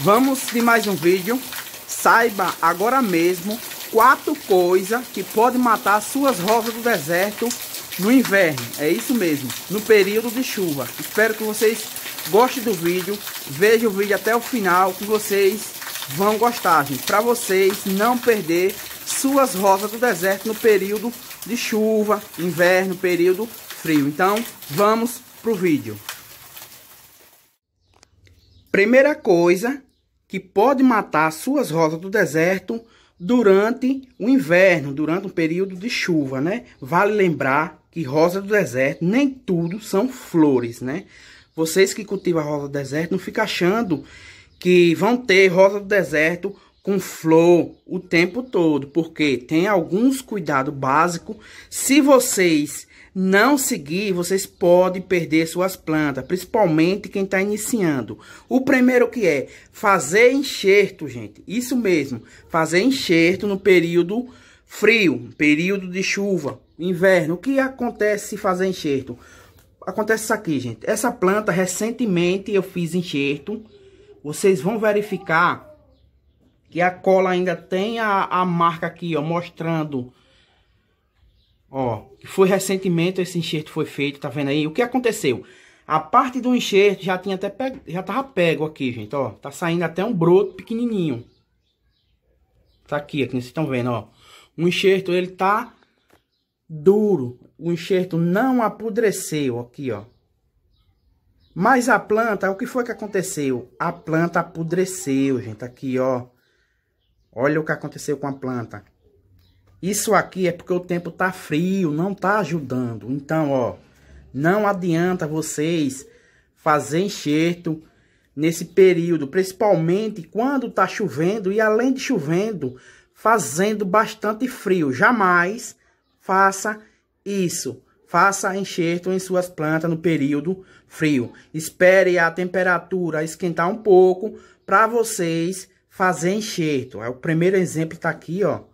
Vamos de mais um vídeo. Saiba agora mesmo quatro coisas que podem matar suas rosas do deserto no inverno. É isso mesmo, no período de chuva. Espero que vocês gostem do vídeo. Veja o vídeo até o final que vocês vão gostar, Para vocês não perder suas rosas do deserto no período de chuva, inverno, período frio. Então, vamos pro vídeo. Primeira coisa que pode matar suas rosas do deserto durante o inverno, durante um período de chuva, né? Vale lembrar que rosa do deserto nem tudo são flores, né? Vocês que cultivam rosa do deserto não fica achando que vão ter rosa do deserto com flor o tempo todo, porque tem alguns cuidado básico. Se vocês não seguir, vocês podem perder suas plantas, principalmente quem está iniciando. O primeiro que é fazer enxerto, gente. Isso mesmo, fazer enxerto no período frio, período de chuva, inverno. O que acontece se fazer enxerto? Acontece isso aqui, gente. Essa planta, recentemente eu fiz enxerto. Vocês vão verificar que a cola ainda tem a, a marca aqui, ó, mostrando Ó, foi recentemente esse enxerto foi feito, tá vendo aí? O que aconteceu? A parte do enxerto já tinha até pego, já tava pego aqui, gente, ó. Tá saindo até um broto pequenininho. Tá aqui, aqui vocês estão vendo, ó. O enxerto, ele tá duro. O enxerto não apodreceu, aqui, ó. Mas a planta, o que foi que aconteceu? A planta apodreceu, gente, aqui, ó. Olha o que aconteceu com a planta. Isso aqui é porque o tempo tá frio, não tá ajudando. Então, ó, não adianta vocês fazer enxerto nesse período, principalmente quando tá chovendo e além de chovendo, fazendo bastante frio. Jamais faça isso. Faça enxerto em suas plantas no período frio. Espere a temperatura esquentar um pouco para vocês fazer enxerto. É o primeiro exemplo está aqui, ó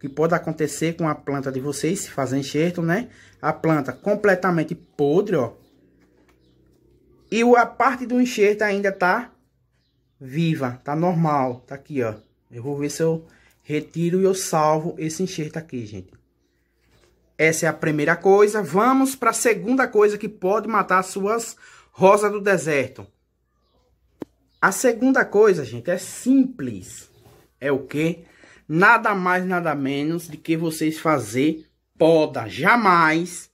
que pode acontecer com a planta de vocês, se fazer enxerto, né? A planta completamente podre, ó. E a parte do enxerto ainda tá viva, tá normal, tá aqui, ó. Eu vou ver se eu retiro e eu salvo esse enxerto aqui, gente. Essa é a primeira coisa. Vamos para a segunda coisa que pode matar suas rosas do deserto. A segunda coisa, gente, é simples. É o quê? nada mais, nada menos de que vocês fazer poda jamais,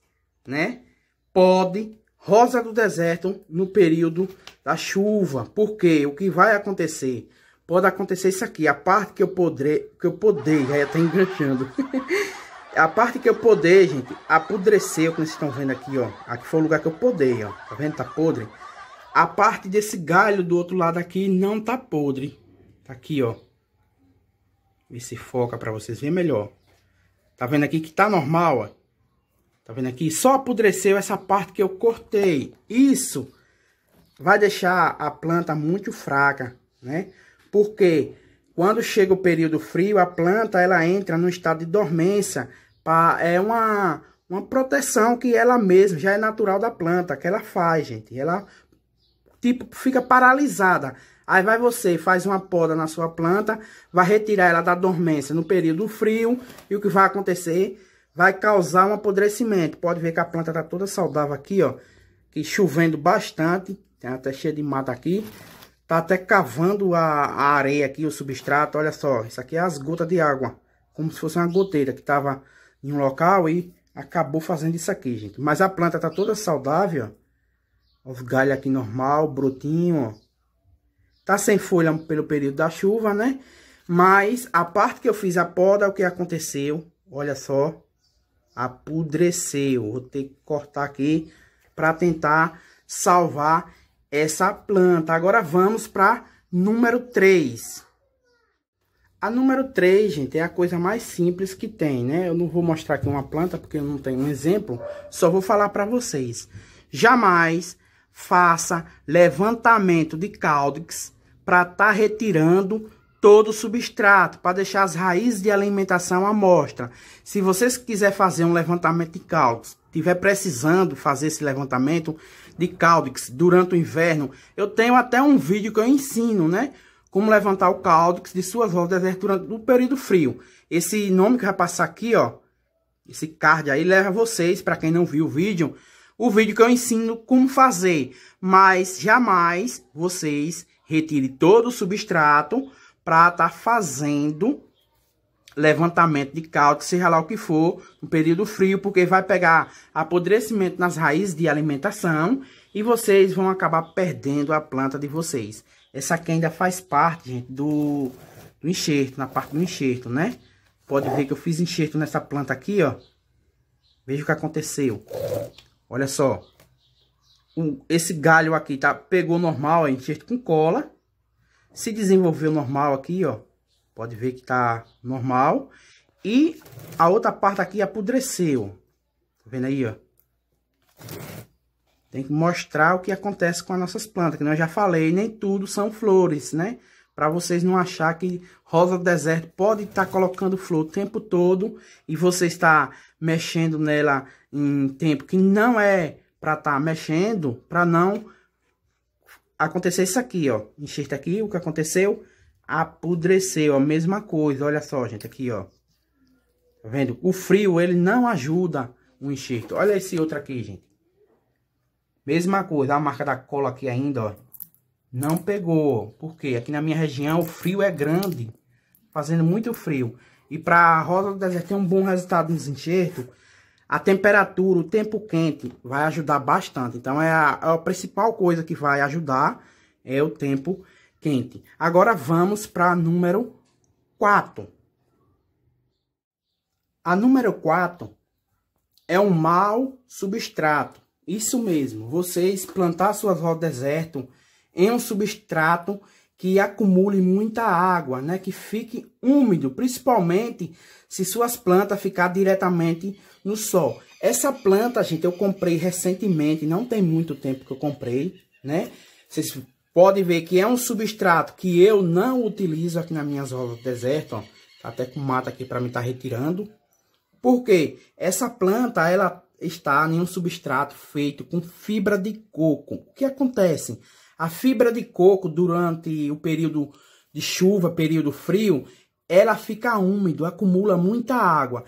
né? Pode rosa do deserto no período da chuva. Porque o que vai acontecer? Pode acontecer isso aqui, a parte que eu poder, que eu poder, já está enganchando. a parte que eu poder, gente, apodreceu, como vocês estão vendo aqui, ó. Aqui foi o lugar que eu poder ó. Tá vendo? Tá podre. A parte desse galho do outro lado aqui não tá podre. Tá aqui, ó. Ver se foca para vocês verem é melhor. Tá vendo aqui que tá normal, ó. Tá vendo aqui? Só apodreceu essa parte que eu cortei. Isso vai deixar a planta muito fraca, né? Porque quando chega o período frio, a planta ela entra no estado de dormência. Pra, é uma, uma proteção que ela mesma já é natural da planta, que ela faz, gente. Ela tipo fica paralisada. Aí vai você, faz uma poda na sua planta, vai retirar ela da dormência no período frio, e o que vai acontecer? Vai causar um apodrecimento. Pode ver que a planta tá toda saudável aqui, ó, que chovendo bastante, tem até cheia de mata aqui. Tá até cavando a, a areia aqui, o substrato, olha só, isso aqui é as gotas de água, como se fosse uma goteira que tava em um local e acabou fazendo isso aqui, gente. Mas a planta tá toda saudável, ó. Os galhos aqui normal, brotinho, ó. Tá sem folha pelo período da chuva, né? Mas a parte que eu fiz a poda, o que aconteceu? Olha só, apodreceu. Vou ter que cortar aqui para tentar salvar essa planta. Agora vamos para número 3. A número 3, gente, é a coisa mais simples que tem, né? Eu não vou mostrar aqui uma planta porque eu não tenho um exemplo, só vou falar para vocês. Jamais faça levantamento de caldos para estar tá retirando todo o substrato, para deixar as raízes de alimentação à mostra. Se vocês quiserem fazer um levantamento de cálculos, tiver precisando fazer esse levantamento de cáldex durante o inverno, eu tenho até um vídeo que eu ensino, né? Como levantar o cáldex de suas rodas durante o período frio. Esse nome que vai passar aqui, ó, esse card aí leva vocês, para quem não viu o vídeo, o vídeo que eu ensino como fazer, mas jamais vocês retire todo o substrato para estar tá fazendo levantamento de cálcio, seja lá o que for, no período frio, porque vai pegar apodrecimento nas raízes de alimentação e vocês vão acabar perdendo a planta de vocês. Essa aqui ainda faz parte, gente, do, do enxerto, na parte do enxerto, né? Pode ver que eu fiz enxerto nessa planta aqui, ó. Veja o que aconteceu. Olha só esse galho aqui, tá? Pegou normal, enxerto com cola. Se desenvolveu normal aqui, ó. Pode ver que tá normal. E a outra parte aqui apodreceu. Tá vendo aí, ó? Tem que mostrar o que acontece com as nossas plantas, que eu já falei, nem tudo são flores, né? Para vocês não achar que rosa do deserto pode estar tá colocando flor o tempo todo e você está mexendo nela em tempo que não é para tá mexendo, para não acontecer isso aqui, ó. enxerto aqui, o que aconteceu? Apodreceu, a mesma coisa, olha só, gente, aqui, ó. Tá vendo? O frio, ele não ajuda o enxerto. Olha esse outro aqui, gente. Mesma coisa, a marca da cola aqui ainda, ó. Não pegou, porque aqui na minha região o frio é grande, fazendo muito frio. E para a rosa do deserto ter um bom resultado nos enxertos, a temperatura, o tempo quente vai ajudar bastante. Então é a, é a principal coisa que vai ajudar é o tempo quente. Agora vamos para a número 4. A número 4 é um mau substrato. Isso mesmo, vocês plantar suas rodas deserto em um substrato que acumule muita água, né? que fique úmido, principalmente se suas plantas ficar diretamente no sol. Essa planta, gente, eu comprei recentemente, não tem muito tempo que eu comprei, né? Vocês podem ver que é um substrato que eu não utilizo aqui nas minhas rosas do deserto, ó. Tá até com mata aqui para mim estar tá retirando. Porque essa planta, ela está em um substrato feito com fibra de coco. O que acontece? A fibra de coco durante o período de chuva, período frio, ela fica úmido, acumula muita água.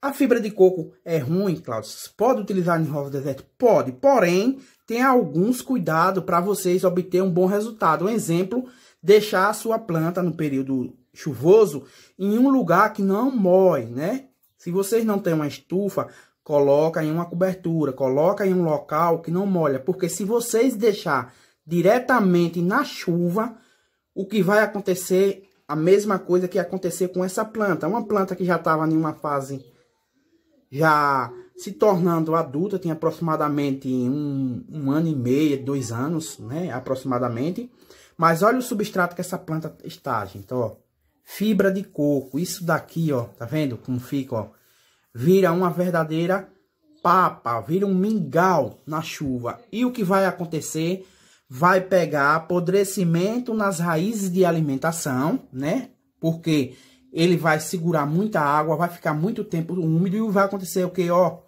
A fibra de coco é ruim, Claudio. Pode utilizar em rosa deserto? Pode, porém, tem alguns cuidados para vocês obter um bom resultado. Um exemplo, deixar a sua planta no período chuvoso em um lugar que não morre, né? Se vocês não têm uma estufa, coloca em uma cobertura, coloca em um local que não molha, porque se vocês deixar diretamente na chuva, o que vai acontecer a mesma coisa que aconteceu com essa planta. Uma planta que já estava em uma fase já se tornando adulta, tinha aproximadamente um, um ano e meio, dois anos, né? Aproximadamente. Mas olha o substrato que essa planta está, gente, ó. Fibra de coco, isso daqui, ó, tá vendo como fica, ó? Vira uma verdadeira papa, vira um mingau na chuva. E o que vai acontecer vai pegar apodrecimento nas raízes de alimentação, né? Porque ele vai segurar muita água, vai ficar muito tempo úmido e vai acontecer o que, ó?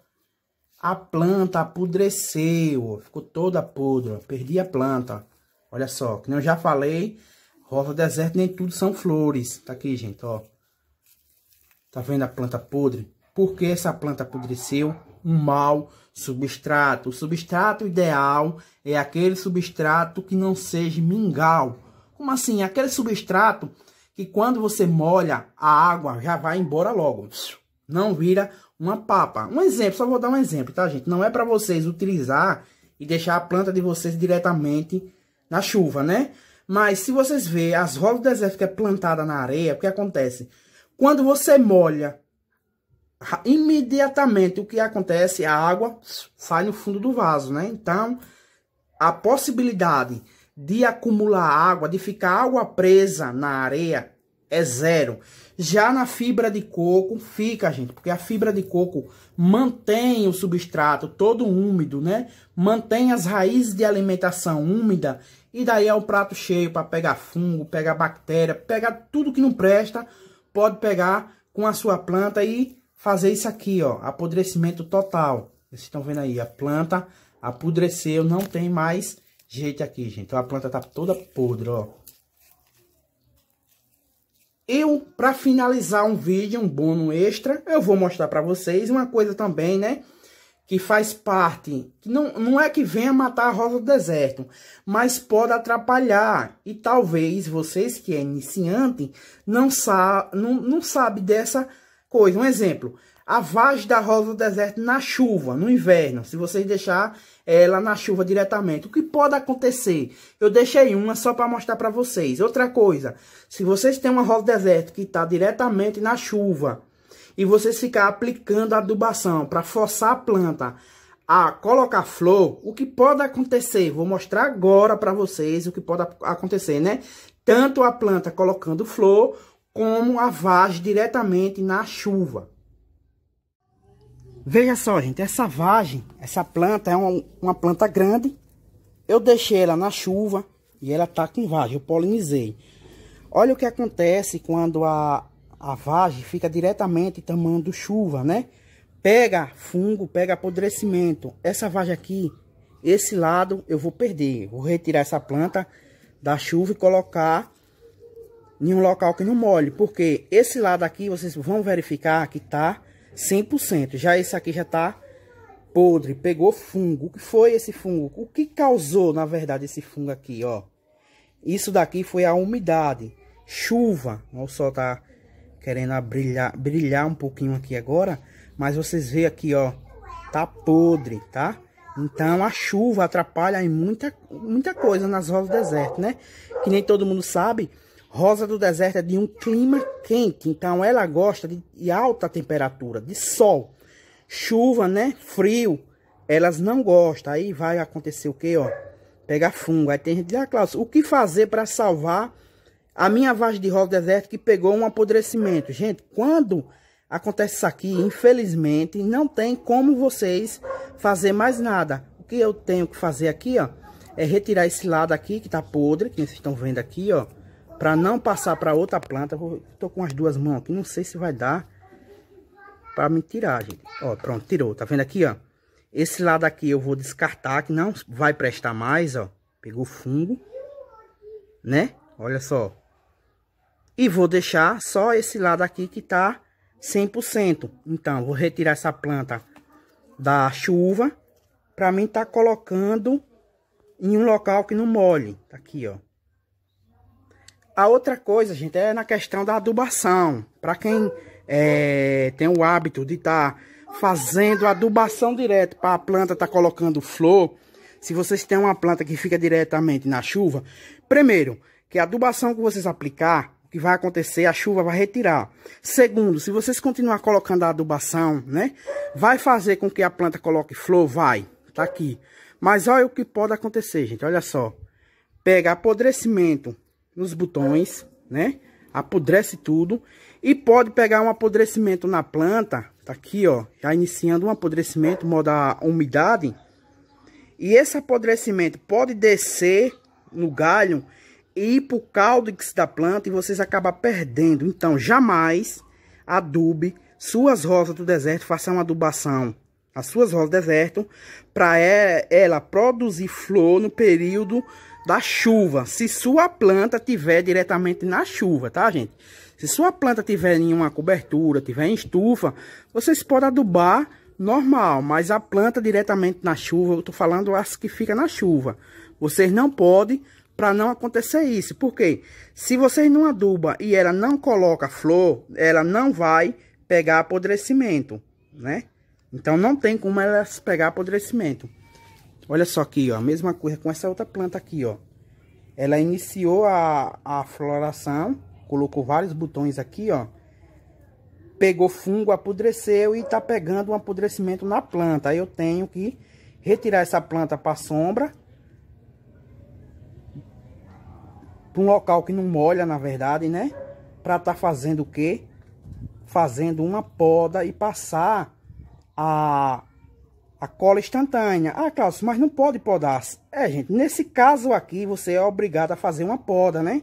A planta apodreceu, ficou toda podre, perdi a planta. Olha só, que eu já falei, rosa do deserto nem tudo são flores. Tá aqui, gente, ó. Tá vendo a planta podre? porque essa planta apodreceu? Um mau substrato. O substrato ideal é aquele substrato que não seja mingau. Como assim? Aquele substrato que quando você molha a água já vai embora logo. Não vira uma papa. Um exemplo, só vou dar um exemplo, tá, gente? Não é para vocês utilizar e deixar a planta de vocês diretamente na chuva, né? Mas se vocês verem as rolas do deserto que é plantada na areia, o que acontece? Quando você molha imediatamente o que acontece, a água sai no fundo do vaso, né? Então, a possibilidade de acumular água, de ficar água presa na areia é zero. Já na fibra de coco fica, gente, porque a fibra de coco mantém o substrato todo úmido, né? Mantém as raízes de alimentação úmida e daí é o prato cheio para pegar fungo, pegar bactéria, pegar tudo que não presta, pode pegar com a sua planta e fazer isso aqui, ó, apodrecimento total. Vocês estão vendo aí, a planta apodreceu, não tem mais jeito aqui, gente. Então, a planta tá toda podre, ó. Eu, para finalizar um vídeo, um bônus extra, eu vou mostrar para vocês uma coisa também, né? Que faz parte, que não, não é que venha matar a rosa do deserto, mas pode atrapalhar. E talvez vocês que é iniciante não, sa não, não sabe dessa coisa. Um exemplo, a vagem da rosa do deserto na chuva, no inverno, se vocês deixar ela na chuva diretamente. O que pode acontecer? Eu deixei uma só para mostrar para vocês. Outra coisa, se vocês têm uma rosa do deserto que está diretamente na chuva e vocês ficar aplicando adubação para forçar a planta a colocar flor, o que pode acontecer? Vou mostrar agora para vocês o que pode acontecer, né? Tanto a planta colocando flor como a vagem diretamente na chuva. Veja só, gente, essa vagem, essa planta é uma, uma planta grande. Eu deixei ela na chuva e ela tá com vagem, eu polinizei. Olha o que acontece quando a, a vagem fica diretamente tomando chuva, né? Pega fungo, pega apodrecimento. Essa vagem aqui, esse lado eu vou perder. Vou retirar essa planta da chuva e colocar em um local que não molhe, porque esse lado aqui vocês vão verificar que tá 100%, já esse aqui já tá podre, pegou fungo. O que foi esse fungo? O que causou, na verdade, esse fungo aqui, ó? Isso daqui foi a umidade, chuva. O sol tá querendo brilhar, brilhar um pouquinho aqui agora, mas vocês veem aqui, ó, tá podre, tá? Então a chuva atrapalha em muita, muita coisa nas rolas do deserto, né? Que nem todo mundo sabe, Rosa do deserto é de um clima quente, então ela gosta de, de alta temperatura, de sol. Chuva, né? Frio, elas não gostam. Aí vai acontecer o quê, ó? Pegar fungo. Aí tem gente, ah, Cláudio, o que fazer para salvar a minha vagem de rosa do deserto que pegou um apodrecimento? Gente, quando acontece isso aqui, infelizmente, não tem como vocês fazer mais nada. O que eu tenho que fazer aqui, ó, é retirar esse lado aqui que tá podre, que vocês estão vendo aqui, ó para não passar para outra planta, vou, tô com as duas mãos aqui, não sei se vai dar para me tirar, gente. Ó, pronto, tirou. Tá vendo aqui, ó? Esse lado aqui eu vou descartar, que não vai prestar mais, ó. Pegou fungo, né? Olha só. E vou deixar só esse lado aqui que tá 100%. Então, vou retirar essa planta da chuva. Pra mim tá colocando em um local que não molhe. Tá aqui, ó. A outra coisa, gente, é na questão da adubação. Para quem é, tem o hábito de estar tá fazendo adubação direto para a planta estar tá colocando flor, se vocês têm uma planta que fica diretamente na chuva, primeiro, que a adubação que vocês aplicar, o que vai acontecer, a chuva vai retirar. Segundo, se vocês continuar colocando a adubação, né, vai fazer com que a planta coloque flor, vai, tá aqui. Mas olha o que pode acontecer, gente, olha só. Pega apodrecimento nos botões, né? Apodrece tudo. E pode pegar um apodrecimento na planta, tá aqui, ó, já iniciando um apodrecimento, moda umidade. E esse apodrecimento pode descer no galho e ir pro cáudix da planta e vocês acabam perdendo. Então, jamais adube suas rosas do deserto, faça uma adubação as suas rosas desertam para é, ela produzir flor no período da chuva. Se sua planta tiver diretamente na chuva, tá, gente? Se sua planta tiver em uma cobertura, tiver em estufa, vocês podem adubar normal, mas a planta diretamente na chuva, eu tô falando as que fica na chuva. Vocês não podem para não acontecer isso. Porque se vocês não adubam e ela não coloca flor, ela não vai pegar apodrecimento, né? Então não tem como elas pegar apodrecimento. Olha só aqui, ó, a mesma coisa com essa outra planta aqui, ó. Ela iniciou a, a floração, colocou vários botões aqui, ó. Pegou fungo, apodreceu e tá pegando um apodrecimento na planta. Aí eu tenho que retirar essa planta para sombra. Para um local que não molha, na verdade, né? Para tá fazendo o quê? Fazendo uma poda e passar a, a cola instantânea. Ah, Cláudio, mas não pode podar. É, gente, nesse caso aqui você é obrigado a fazer uma poda, né?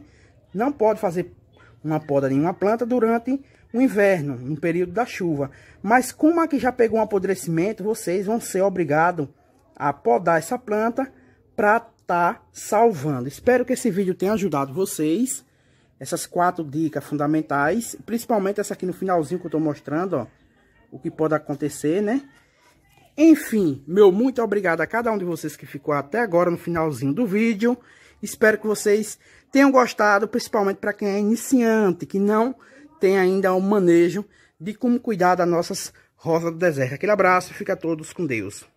Não pode fazer uma poda nenhuma planta durante o inverno, no período da chuva. Mas como aqui já pegou um apodrecimento, vocês vão ser obrigados a podar essa planta para tá salvando. Espero que esse vídeo tenha ajudado vocês. Essas quatro dicas fundamentais, principalmente essa aqui no finalzinho que eu tô mostrando, ó o que pode acontecer, né? Enfim, meu muito obrigado a cada um de vocês que ficou até agora no finalzinho do vídeo. Espero que vocês tenham gostado, principalmente para quem é iniciante, que não tem ainda o um manejo de como cuidar das nossas rosas do deserto. Aquele abraço, fica todos com Deus.